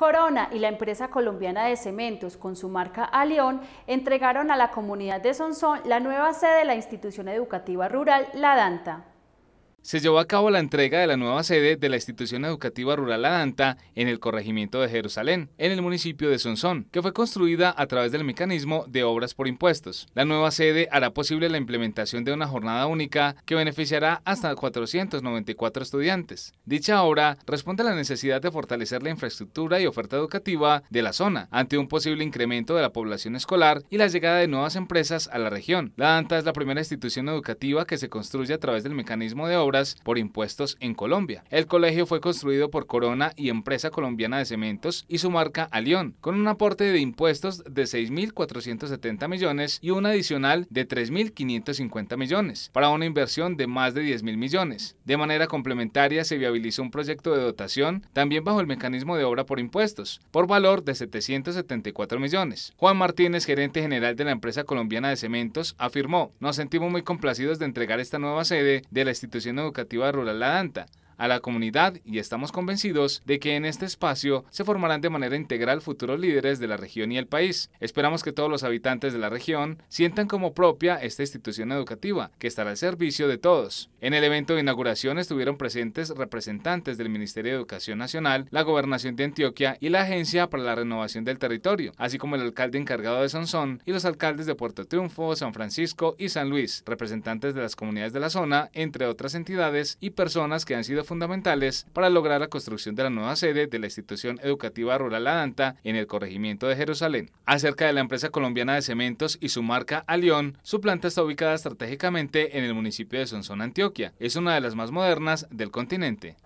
Corona y la empresa colombiana de cementos con su marca Alión entregaron a la comunidad de Sonsón la nueva sede de la institución educativa rural La Danta se llevó a cabo la entrega de la nueva sede de la institución educativa rural Danta en el corregimiento de Jerusalén, en el municipio de Sonsón, que fue construida a través del mecanismo de obras por impuestos. La nueva sede hará posible la implementación de una jornada única que beneficiará hasta 494 estudiantes. Dicha obra responde a la necesidad de fortalecer la infraestructura y oferta educativa de la zona ante un posible incremento de la población escolar y la llegada de nuevas empresas a la región. La ADANTA es la primera institución educativa que se construye a través del mecanismo de obras por impuestos en Colombia. El colegio fue construido por Corona y Empresa Colombiana de Cementos y su marca Alión, con un aporte de impuestos de 6.470 millones y un adicional de 3.550 millones, para una inversión de más de 10.000 millones. De manera complementaria se viabilizó un proyecto de dotación, también bajo el mecanismo de obra por impuestos, por valor de 774 millones. Juan Martínez, gerente general de la empresa colombiana de cementos, afirmó, nos sentimos muy complacidos de entregar esta nueva sede de la institución Educativa Rural La Danta a la comunidad y estamos convencidos de que en este espacio se formarán de manera integral futuros líderes de la región y el país. Esperamos que todos los habitantes de la región sientan como propia esta institución educativa, que estará al servicio de todos. En el evento de inauguración estuvieron presentes representantes del Ministerio de Educación Nacional, la Gobernación de Antioquia y la Agencia para la Renovación del Territorio, así como el alcalde encargado de Sonsón y los alcaldes de Puerto Triunfo, San Francisco y San Luis, representantes de las comunidades de la zona, entre otras entidades y personas que han sido fundamentales para lograr la construcción de la nueva sede de la institución educativa rural Adanta en el corregimiento de Jerusalén. Acerca de la empresa colombiana de cementos y su marca Alión, su planta está ubicada estratégicamente en el municipio de Sonsón, Antioquia. Es una de las más modernas del continente.